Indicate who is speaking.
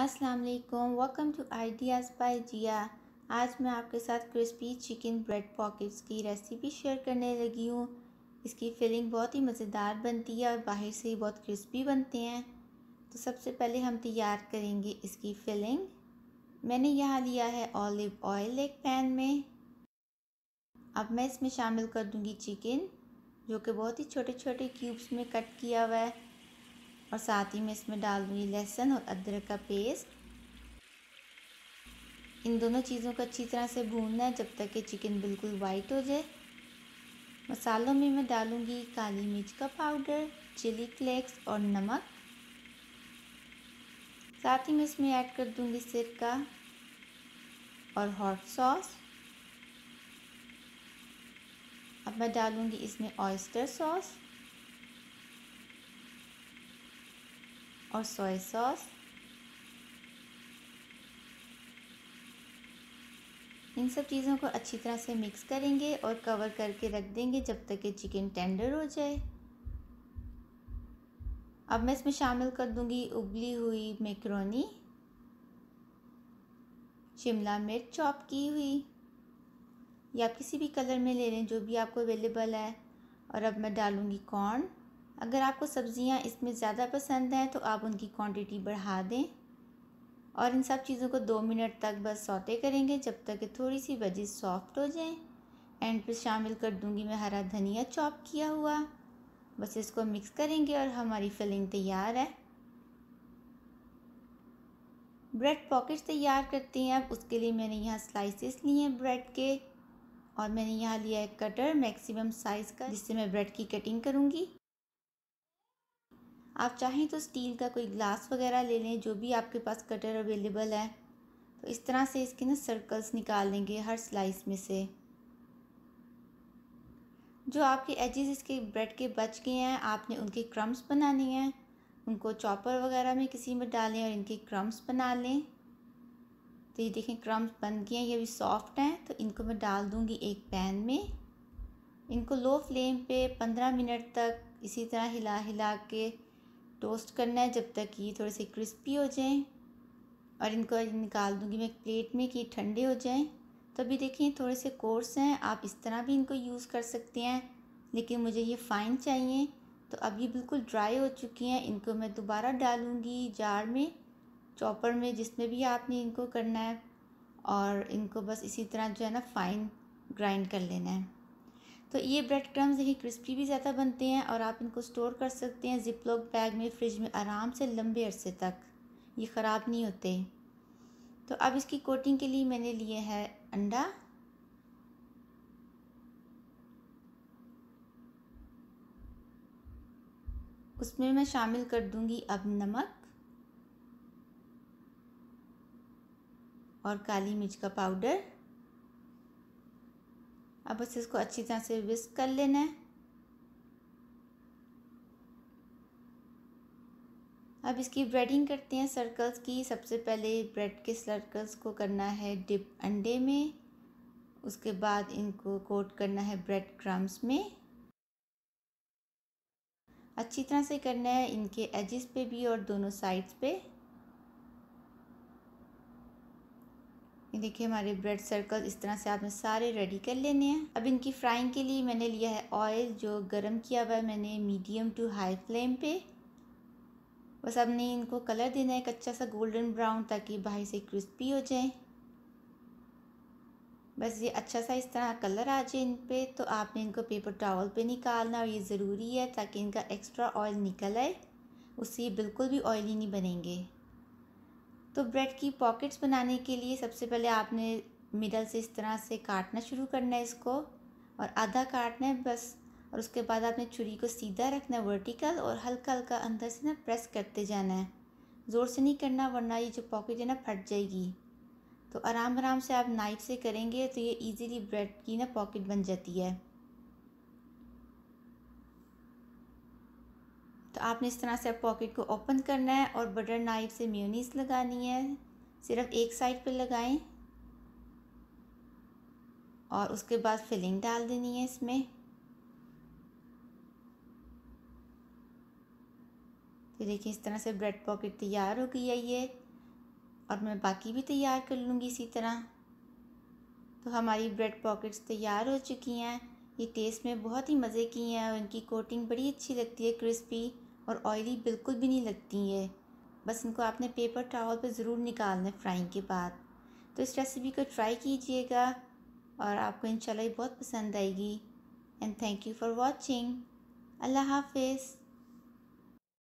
Speaker 1: अस्सलाम वालेकुम welcome to ideas by Jiya आज मैं आपके साथ क्रिस्पी चिकन ब्रेड पॉकेट्स की रेसिपी शेयर करने लगी हूँ इसकी फिलिंग बहुत ही मज़ेदार बनती है और बाहर से ही बहुत क्रिस्पी बनते हैं तो सबसे पहले हम तैयार करेंगे इसकी फिलिंग मैंने यहाँ लिया है ऑलिव ऑयल एक पैन में अब मैं इसमें शामिल कर दूँगी चिकन जो कि बहुत ही छोटे छोटे क्यूब्स में कट किया हुआ है और साथ ही मैं इसमें डाल दूँगी लहसुन और अदरक का पेस्ट इन दोनों चीज़ों को अच्छी तरह से भूनना है जब तक कि चिकन बिल्कुल वाइट हो जाए मसालों में मैं डालूँगी काली मिर्च का पाउडर चिली फ्लेक्स और नमक साथ ही मैं इसमें ऐड कर दूँगी सिरका और हॉट सॉस अब मैं डालूँगी इसमें ऑयस्टर सॉस और सोया सॉस इन सब चीज़ों को अच्छी तरह से मिक्स करेंगे और कवर करके रख देंगे जब तक ये चिकन टेंडर हो जाए अब मैं इसमें शामिल कर दूंगी उबली हुई मेकरोनी शिमला मिर्च चॉप की हुई या आप किसी भी कलर में ले लें जो भी आपको अवेलेबल है और अब मैं डालूँगी कॉर्न अगर आपको सब्ज़ियाँ इसमें ज़्यादा पसंद हैं तो आप उनकी क्वांटिटी बढ़ा दें और इन सब चीज़ों को दो मिनट तक बस सौते करेंगे जब तक कि थोड़ी सी वेजिज सॉफ्ट हो जाए एंड पे शामिल कर दूंगी मैं हरा धनिया चॉप किया हुआ बस इसको मिक्स करेंगे और हमारी फिलिंग तैयार है ब्रेड पॉकेट तैयार करते हैं अब उसके लिए मैंने यहाँ स्लाइसेस लिए हैं ब्रेड के और मैंने यहाँ लिया है कटर मैक्सिमम साइज़ का जिससे मैं ब्रेड की कटिंग करूँगी आप चाहें तो स्टील का कोई ग्लास वगैरह ले लें जो भी आपके पास कटर अवेलेबल है तो इस तरह से इसके ना सर्कल्स निकाल लेंगे हर स्लाइस में से जो आपके एजेस इसके ब्रेड के बच गए हैं आपने उनके क्रम्स बनाने हैं उनको चॉपर वगैरह में किसी में डालें और इनके क्रम्स बना लें तो ये देखें क्रम्स बन गए हैं ये भी सॉफ्ट हैं तो इनको मैं डाल दूँगी एक पैन में इनको लो फ्लेम पे पंद्रह मिनट तक इसी तरह हिला हिला के टोस्ट करना है जब तक ये थोड़े से क्रिस्पी हो जाएं और इनको निकाल दूँगी मैं प्लेट में कि ठंडे हो जाएं तो अभी देखिए थोड़े से कोर्स हैं आप इस तरह भी इनको यूज़ कर सकते हैं लेकिन मुझे ये फ़ाइन चाहिए तो अब ये बिल्कुल ड्राई हो चुकी हैं इनको मैं दोबारा डालूँगी जार में चॉपर में जिसमें भी आपने इनको करना है और इनको बस इसी तरह जो है ना फ़ाइन ग्राइंड कर लेना है तो ये ब्रेड क्रम्स देखिए क्रिस्पी भी ज़्यादा बनते हैं और आप इनको स्टोर कर सकते हैं जिपलॉक बैग में फ्रिज में आराम से लंबे अरसे तक ये ख़राब नहीं होते तो अब इसकी कोटिंग के लिए मैंने लिए है अंडा उसमें मैं शामिल कर दूंगी अब नमक और काली मिर्च का पाउडर बस इसको अच्छी तरह से विस्क कर लेना है अब इसकी ब्रेडिंग करते हैं सर्कल्स की सबसे पहले ब्रेड के सर्कल्स को करना है डिप अंडे में उसके बाद इनको कोट करना है ब्रेड क्रम्स में अच्छी तरह से करना है इनके एजिस पे भी और दोनों साइड्स पे देखिए हमारे ब्रेड सर्कल इस तरह से आपने सारे रेडी कर लेने हैं अब इनकी फ्राइंग के लिए मैंने लिया है ऑयल जो गर्म किया हुआ है मैंने मीडियम टू हाई फ्लेम पे बस आपने इनको कलर देना है एक अच्छा सा गोल्डन ब्राउन ताकि बाहर से क्रिस्पी हो जाए बस ये अच्छा सा इस तरह कलर आ जाए इन पर तो आपने इनको पेपर पर पे निकालना और ये ज़रूरी है ताकि इनका एक्स्ट्रा ऑयल निकल आए उससे बिल्कुल भी ऑयली नहीं बनेंगे तो ब्रेड की पॉकेट्स बनाने के लिए सबसे पहले आपने मिडल से इस तरह से काटना शुरू करना है इसको और आधा काटना है बस और उसके बाद आपने छुरी को सीधा रखना है वर्टिकल और हल्का हल्का अंदर से ना प्रेस करते जाना है ज़ोर से नहीं करना वरना ये जो पॉकेट है ना फट जाएगी तो आराम आराम से आप नाइफ से करेंगे तो ये इजीली ब्रेड की ना पॉकेट बन जाती है तो आपने इस तरह से पॉकेट को ओपन करना है और बटर नाइफ से म्यूनीस लगानी है सिर्फ एक साइड पर लगाएं और उसके बाद फिलिंग डाल देनी है इसमें तो देखिए इस तरह से ब्रेड पॉकेट तैयार हो गई है ये और मैं बाकी भी तैयार कर लूँगी इसी तरह तो हमारी ब्रेड पॉकेट्स तैयार हो चुकी हैं ये टेस्ट में बहुत ही मज़े की हैं और इनकी कोटिंग बड़ी अच्छी लगती है क्रिस्पी और ऑयली बिल्कुल भी नहीं लगती है बस इनको आपने पेपर टावल पे ज़रूर निकालना है फ्राइंग के बाद तो इस रेसिपी को ट्राई कीजिएगा और आपको इंशाल्लाह बहुत पसंद आएगी and thank you for watching अल्लाह हाफिज़